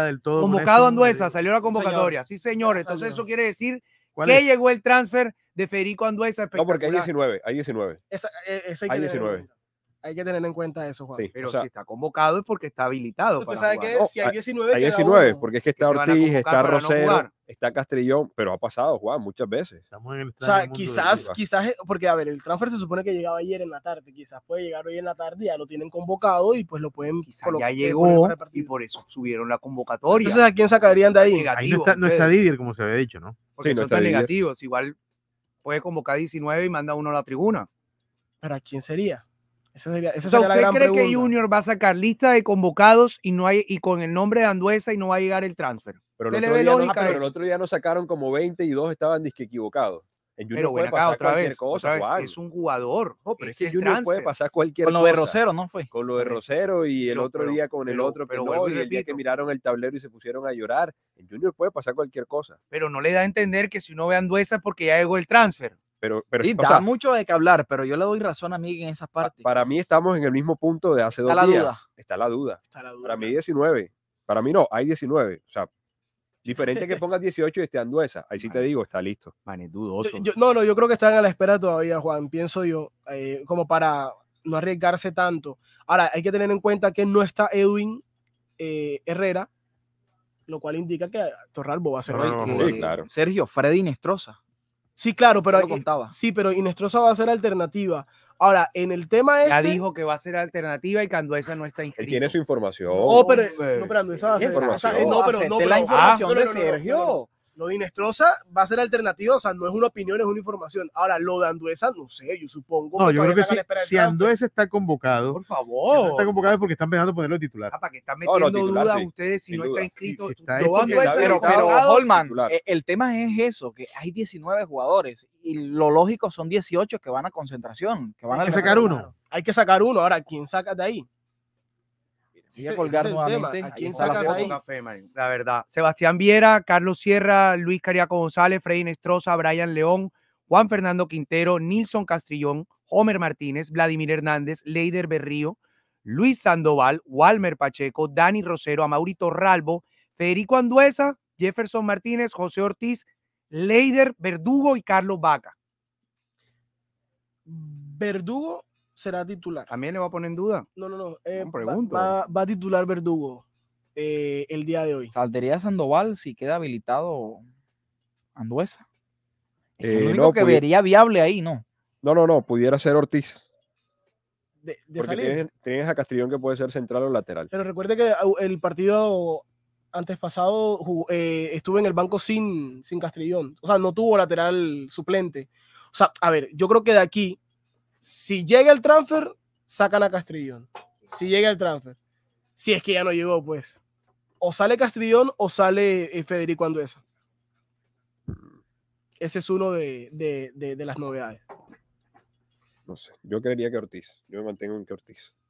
del todo. Convocado Anduesa, salió la convocatoria. Sí, señor. Entonces eso quiere decir que llegó el transfer de Federico Anduesa. No, porque hay 19, hay 19. Eh, hay, que 19. Hay que tener en cuenta eso, Juan. pero si está convocado es porque está habilitado. si hay 19. Hay 19, porque es que está Ortiz, está Rosero está Castrillón, pero ha pasado, Juan, muchas veces. o sea, quizás, quizás, eh, porque a ver, el transfer se supone que llegaba ayer en la tarde, quizás puede llegar hoy en la tarde, ya lo tienen convocado y pues lo pueden quizás ya llegó y por eso subieron la convocatoria. Entonces, ¿a quién sacarían de ahí? ahí no está, no está Didier, como se había dicho, ¿no? Porque no son tan negativos, igual puede convocar 19 y manda uno a la tribuna. ¿Para quién sería? sería, ¿Usted cree que Junior va a sacar lista de convocados y no hay y con el nombre de Anduesa y no va a llegar el transfer? Pero el, ah, otro día no, nos sacaron como 20 y dos estaban disque equivocados. En Junior pero puede pasar otra cualquier cosa. Es un jugador. que Junior puede pasar cualquier cosa. Con lo de Rosero, ¿no fue? Con lo de Rosero y el otro día con el otro. Pero, no, y el día que miraron el tablero y se pusieron a llorar. En Junior puede pasar cualquier cosa. Pero no le da a entender que si uno ve a Anduesa porque ya llegó el transfer. Pero, pero da mucho de qué hablar, pero yo le doy razón a mí en esa parte. Para mí estamos en el mismo punto de hace dos días. Está la duda. Está la duda. Para mí 19. Para mí no, hay 19. O sea, Diferente que pongas 18 y esté Anduesa. Ahí sí te digo, está listo. man dudoso. no, no, yo creo que están a la espera todavía, Juan, pienso yo, eh, como para no arriesgarse tanto. Ahora, hay que tener en cuenta que no está Edwin eh, Herrera, lo cual indica que Torralbo va a ser claro. Sergio, Freddy Nestroza. Sí, claro, pero. No Inestrosa va a ser alternativa. Ahora, en el tema Este, ya dijo que va a ser alternativa y esa no está inscrito. Él tiene su información. No, pero. No, pero va a ser. No, pero. No, pero, la ah, información de Sergio. Lo Dinestrosa va a ser alternativo, o sea, no es una opinión, es una información. Ahora, lo de Anduesa, no sé, yo supongo. No, yo creo que si, Anduesa está convocado. Por favor. está convocado porque están pensando ponerlo titular. Ah, para que están metiendo dudas ustedes si no está inscrito. pero, Holman, eh, el tema es eso, que hay 19 jugadores y lo lógico son 18 que van a concentración, que van hay a que sacar uno. Hay que sacar uno. Ahora, ¿quién saca de ahí? colgar la verdad. Sebastián Viera, Carlos Sierra, Luis Cariaco González, Freddy Nestroza, Brian León, Juan Fernando Quintero, Nilson Castrillón, Homer Martínez, Vladimir Hernández, Leider Berrío, Luis Sandoval, Walmer Pacheco, Dani Rosero, Amaurito Ralbo, Federico Anduesa, Jefferson Martínez, José Ortiz, Leider Verdugo y Carlos Vaca. Verdugo será titular. ¿También le va a poner en duda? No, no, no. Eh, va, a titular Verdugo eh, el día de hoy. ¿Saldría Sandoval si queda habilitado Anduesa? Es lo eh, que vería viable ahí, ¿no? No, no, no. Pudiera ser Ortiz. tienes, a Castrillón que puede ser central o lateral. Pero recuerde que el partido antes pasado estuvo estuve en el banco sin, sin Castrillón. O sea, no tuvo lateral suplente. O sea, a ver, yo creo que de aquí si llega el transfer, sacan a Castrillón. Si llega el transfer. Si es que ya no llegó, pues. O sale Castrillón o sale eh, Federico Anduesa. Ese es uno de, de las novedades. No sé, yo creería que Ortiz. Yo me mantengo en que Ortiz.